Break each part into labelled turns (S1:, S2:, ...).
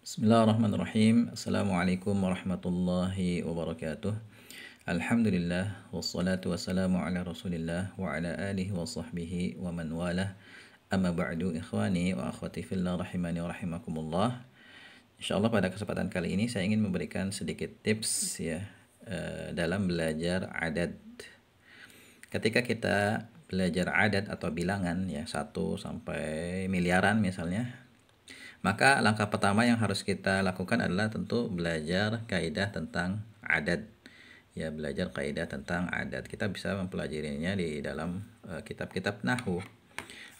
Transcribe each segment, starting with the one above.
S1: Bismillahirrahmanirrahim. Assalamualaikum warahmatullahi wabarakatuh. Alhamdulillah wassalatu wassalamu ala Rasulillah wa ala alihi wa sahbihi wa man walah. Amma ba'du ikhwani wa akhwati fillah rahimani wa rahimakumullah. Insyaallah pada kesempatan kali ini saya ingin memberikan sedikit tips ya eh, dalam belajar adat. Ketika kita belajar adat atau bilangan ya 1 sampai miliaran misalnya maka langkah pertama yang harus kita lakukan adalah tentu belajar kaidah tentang adat. Ya, belajar kaidah tentang adat. Kita bisa mempelajarinya di dalam eh, kitab-kitab uh, nahu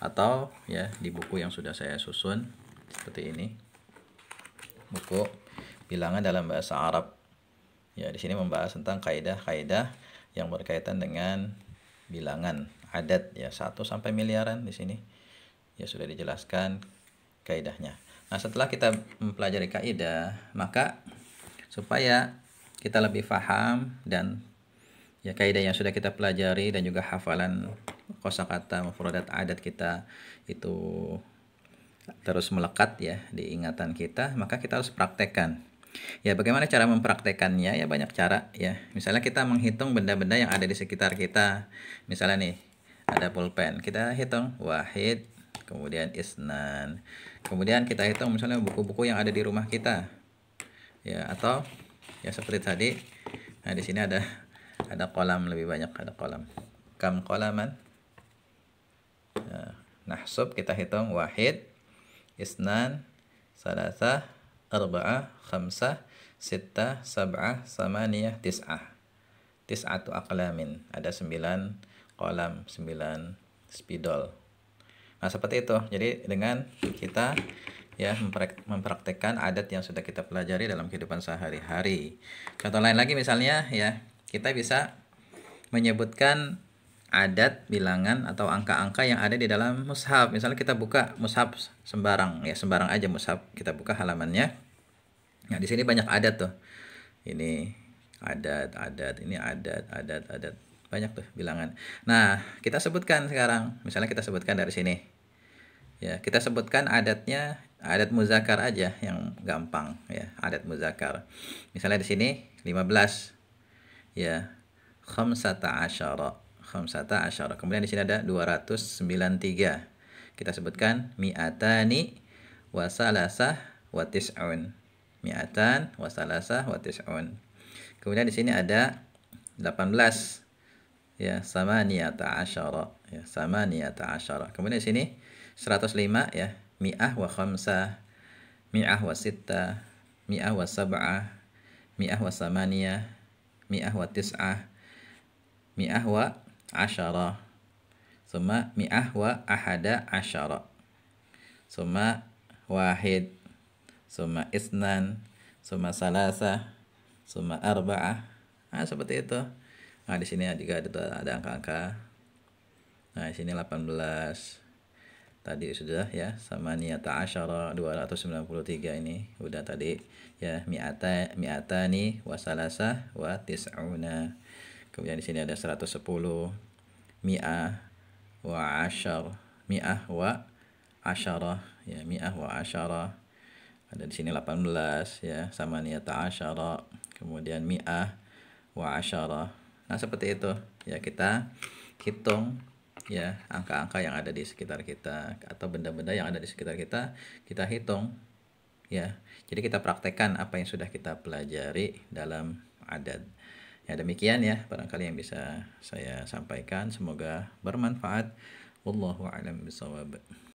S1: atau ya di buku yang sudah saya susun seperti ini. Buku bilangan dalam bahasa Arab. Ya, di sini membahas tentang kaidah-kaidah yang berkaitan dengan bilangan adat ya satu sampai miliaran di sini. Ya sudah dijelaskan kaidahnya. Nah, setelah kita mempelajari kaidah, maka supaya kita lebih paham dan ya kaidah yang sudah kita pelajari dan juga hafalan kosakata mufradat adat kita itu terus melekat ya di ingatan kita, maka kita harus praktekkan. Ya, bagaimana cara mempraktekannya? Ya banyak cara ya. Misalnya kita menghitung benda-benda yang ada di sekitar kita. Misalnya nih, ada pulpen. Kita hitung wahid, kemudian isnan. Kemudian kita hitung misalnya buku-buku yang ada di rumah kita. Ya, atau ya seperti tadi. Nah, di sini ada ada kolam lebih banyak ada kolam. Kam kolaman? Ya, nah, sub kita hitung wahid, isnan, salasa arba'ah, khamsah, sita sab'ah, samaniyah, tis'ah. Tis'atu aqlamin. Ada sembilan kolam, sembilan spidol. Nah, seperti itu. Jadi dengan kita ya mempraktekkan adat yang sudah kita pelajari dalam kehidupan sehari-hari. Contoh lain lagi misalnya ya, kita bisa menyebutkan adat bilangan atau angka-angka yang ada di dalam mushaf. Misalnya kita buka mushaf sembarang ya, sembarang aja mushaf kita buka halamannya. Nah, di sini banyak adat tuh. Ini adat, adat, ini adat, adat, adat. Banyak tuh bilangan. Nah, kita sebutkan sekarang. Misalnya kita sebutkan dari sini ya kita sebutkan adatnya adat muzakar aja yang gampang ya adat muzakar misalnya di sini 15 ya khamsata asyara khamsata asyara kemudian di sini ada 293 kita sebutkan mi'atani wa salasah wa tis'un mi'atan wa salasah wa tis'un kemudian di sini ada 18 ya sama asyara ya sama asyara kemudian di sini 105 ya mi'ah wa khamsah mi'ah wa sitta mi'ah wa sab'ah mi'ah wa samaniyah mi'ah wa tis'ah mi'ah wa asyara summa mi'ah wa ahada asyara summa wahid summa isnan summa salasa summa arba'ah nah, seperti itu nah di sini juga ada ada angka-angka nah di sini 18 tadi sudah ya sama sembilan asyara 293 ini udah tadi ya mi'ata miata nih wasalasa wa tis'una kemudian di sini ada 110 mi'a wa asyar mi'a wa asyara ya mi'a wa asyara ada di sini 18 ya sama niat asyara kemudian mi'a wa asyara nah seperti itu ya kita hitung ya angka-angka yang ada di sekitar kita atau benda-benda yang ada di sekitar kita kita hitung ya jadi kita praktekkan apa yang sudah kita pelajari dalam adat ya demikian ya barangkali yang bisa saya sampaikan semoga bermanfaat wallahu alam bisawab